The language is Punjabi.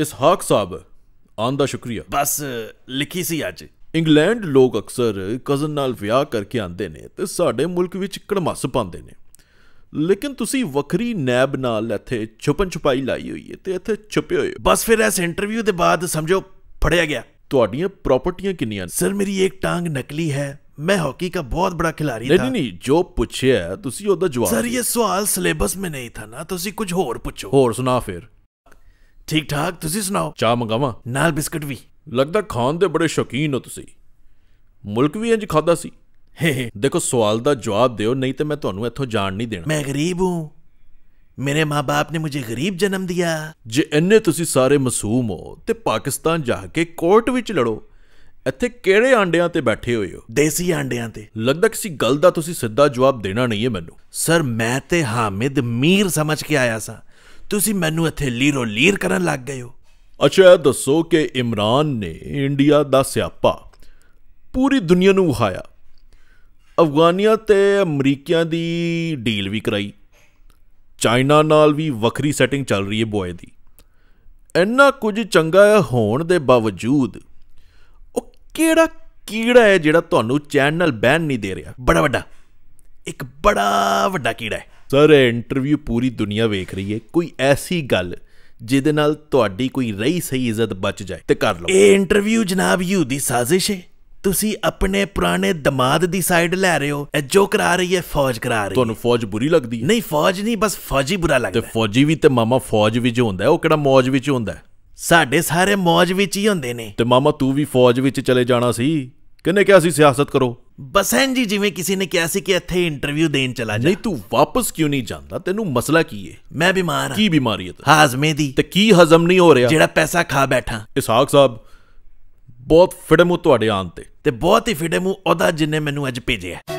ਇਸਹਾਕ ਸਾਹਿਬ ਆਨ ਦਾ ਸ਼ੁਕਰੀਆ ਬਸ ਲਿਖੀ ਸੀ ਅੱਜ ਇੰਗਲੈਂਡ ਲੋਕ ਅਕਸਰ ਕਜ਼ਨ ਨਾਲ ਵਿਆਹ ਕਰਕੇ ਆਂਦੇ ਨੇ ਤੇ ਸਾਡੇ ਮੁਲਕ ਵਿੱਚ ਕੜਮਸ ਪਾਉਂਦੇ ਨੇ ਲੇਕਿਨ ਤੁਸੀਂ ਵੱਖਰੀ ਨੈਬ ਨਾਲ ਇੱਥੇ ਛੁਪਨ ਛੁਪਾਈ ਲਾਈ ਹੋਈ ਹੈ ਤੇ ਇੱਥੇ ਛੁਪੇ ਹੋਏ ਬਸ ਫਿਰ ਇਸ ਇੰਟਰਵਿਊ ਦੇ ਬਾਅਦ ਸਮਝੋ ਫੜਿਆ ਗਿਆ ਤੁਹਾਡੀਆਂ ਪ੍ਰਾਪਰਟੀਆਂ ਕਿੰਨੀਆਂ ਸਰ ਮੇਰੀ ਇੱਕ ਟਾਂਗ ਨਕਲੀ ਹੈ ਮੈਂ ਹਾਕੀ ਦਾ ਬਹੁਤ بڑا ਖਿਡਾਰੀ ਨਹੀਂ ਨਹੀਂ ਨਹੀਂ ਜੋ ਪੁੱਛਿਆ ਤੁਸੀਂ ਉਹਦਾ ਜਵਾਬ ਸਰ ਇਹ ਸਵਾਲ ਸਿਲੇਬਸ ਮੇ ਨਹੀਂ ਥਾ ਨਾ ਤੁਸੀਂ ਕੁਝ ਹੋਰ ਪੁੱਛੋ ਹੋਰ ਸੁਣਾ ਫਿਰ ਠੀਕ ਠਾਕ ਤੁਸੀਂ ਸੁਣਾਓ ਚਾਹ ਮੰਗਾਵਾਂ ਨਾਲ ਬਿਸਕਟ ਵੀ ਲੱਗਦਾ ਖਾਣ ਦੇ ਬੜੇ ਸ਼ੌਕੀਨ ਹੋ ਤੁਸੀਂ ਮੁਲਕ ਵੀ ਇੰਜ ਖਾਦਾ ਸੀ ਹੇ ਦੇਖੋ ਸਵਾਲ ਦਾ ਜਵਾਬ ਦਿਓ ਨਹੀਂ ਤੇ ਮੈਂ ਤੁਹਾਨੂੰ ਇੱਥੋਂ ਜਾਣ ਨਹੀਂ ਦੇਣਾ ਮੈਂ ਗਰੀਬ ਹੂੰ ਮੇਰੇ ਮਾਪੇ ਨੇ ਮੈਨੂੰ ਗਰੀਬ ਜਨਮ ਦਿਆ ਜੇ ਇੰਨੇ ਤੁਸੀਂ ਸਾਰੇ ਮਾਸੂਮ ਹੋ ਤੇ ਪਾਕਿਸਤਾਨ ਜਾ ਕੇ ਕੋਰਟ ਵਿੱਚ ਲੜੋ ਇੱਥੇ ਕਿਹੜੇ ਆਂਡਿਆਂ ਤੇ ਬੈਠੇ ਹੋਏ ਹੋ ਦੇਸੀ ਆਂਡਿਆਂ ਤੇ ਲੱਗਦਾ ਕਿਸੇ ਗੱਲ ਦਾ ਤੁਸੀਂ ਸਿੱਧਾ ਜਵਾਬ ਦੇਣਾ ਨਹੀਂ ਹੈ ਮੈਨੂੰ ਸਰ ਮੈਂ ਤੇ ਹਾਮਿਦ ਮੀਰ ਸਮਝ ਕੇ ਆਇਆ ਸਾਂ ਤੁਸੀਂ ਮੈਨੂੰ ਇੱਥੇ ਲੀਰੋ ਲੀਰ ਕਰਨ ਲੱਗ ਗਏ ਹੋ ਅੱਛਾ ਦੱਸੋ ਕਿ ਇਮਰਾਨ ਨੇ ਇੰਡੀਆ ਦਾ ਸਿਆਪਾ ਪੂਰੀ ਦੁਨੀਆ ਨੂੰ ਵਹਾਇਆ ਅਫਗਾਨੀਆਂ ਤੇ ਅਮਰੀਕੀਆਂ ਦੀ ਡੀਲ ਵੀ ਕਰਾਈ ਚਾਈਨਾ ਨਾਲ ਵੀ ਵੱਖਰੀ ਸੈਟਿੰਗ ਚੱਲ ਰਹੀ ਹੈ ਬੋਏ ਦੀ ਇੰਨਾ ਕੁਝ ਚੰਗਾ ਹੋਣ ਦੇ ਬਾਵਜੂਦ ਉਹ ਕਿਹੜਾ ਕੀੜਾ ਹੈ ਜਿਹੜਾ ਤੁਹਾਨੂੰ ਚੈਨਲ ਬੈਨ ਨਹੀਂ ਦੇ ਰਿਹਾ ਬੜਾ ਵੱਡਾ ਇੱਕ ਬੜਾ ਵੱਡਾ ਕੀੜਾ ਹੈ ਸਰ ਇਹ ਇੰਟਰਵਿਊ ਪੂਰੀ ਦੁਨੀਆ ਵੇਖ ਰਹੀ ਹੈ ਕੋਈ ਐਸੀ ਗੱਲ ਜਿਹਦੇ ਨਾਲ ਤੁਹਾਡੀ ਕੋਈ ਰਹੀ ਸਹੀ ਇੱਜ਼ਤ ਬਚ ਜਾਏ ਤੇ ਕਰ ਲਓ ਇਹ ਇੰਟਰਵਿਊ ਜਨਾਬ ਯੂ ਦੀ ਸਾਜ਼ਿਸ਼ ਹੈ ਤੁਸੀਂ ਆਪਣੇ ਪੁਰਾਣੇ ਦਮਾਦ ਦੀ ਸਾਈਡ ਲੈ ਰਹੇ ਹੋ ਇਹ ਜੋ ਕਰਾ ਰਹੀ ਹੈ ਫੌਜ ਕਰਾ ਰਹੀ ਹੈ ਤੁਹਾਨੂੰ ਫੌਜ ਬੁਰੀ ਲੱਗਦੀ ਹੈ ਨਹੀਂ ਫੌਜ ਨਹੀਂ ਬਸ ਫੌਜੀ ਬੁਰਾ ਲੱਗਦਾ ਤੇ ਫੌਜੀ ਵੀ ਤੇ ਮਾਮਾ ਫੌਜ ਵਿੱਚ ਹੁੰਦਾ ਉਹ ਕਿਹੜਾ ਮੌਜ ਵਿੱਚ ਹੁੰਦਾ ਸਾਡੇ ਸਾਰੇ ਮੌਜ ਵਿੱਚ ਹੀ ਹੁੰਦੇ ਨੇ ਤੇ ਮਾਮਾ ਤੂੰ ਵੀ ਫੌਜ ਵਿੱਚ ਚਲੇ ਜਾਣਾ ਸੀ ਕਿੰਨੇ ਕਿਹਾ ਸੀ ਸਿਆਸਤ ਕਰੋ ਬਸਨ ਜੀ ਜਿਵੇਂ ਕਿਸੇ ਨੇ ਕਿਹਾ ਸੀ ਕਿ ਇੱਥੇ ਇੰਟਰਵਿਊ ਦੇਣ ਚਲਾ ਜਾ ਨਹੀਂ ਤੂੰ ਵਾਪਸ ਕਿਉਂ ਨਹੀਂ ਜਾਂਦਾ ਤੈਨੂੰ ਮਸਲਾ ਕੀ ਏ ਮੈਂ ਬਿਮਾਰ ਹਾਂ ਕੀ ਬਿਮਾਰੀ ਹੈ ਤੇ ਹਾਜ਼ਮੇ ਦੀ ਤੇ ਕੀ ਹਜ਼ਮ ਨਹੀਂ ਹੋ ਰਿਹਾ ਜਿਹੜਾ ਪੈਸਾ ਖਾ ਬੈਠਾ ਇਸਾਕ ਸਾਹਿਬ ਬਹੁਤ ਫਿੜਮੂ ਤੁਹਾਡੇ ਆਨ ਤੇ ਤੇ ਬਹੁਤ ਹੀ ਫਿੜਮੂ ਉਹਦਾ ਜਿੰਨੇ ਮੈਨੂੰ ਅੱਜ ਭੇਜਿਆ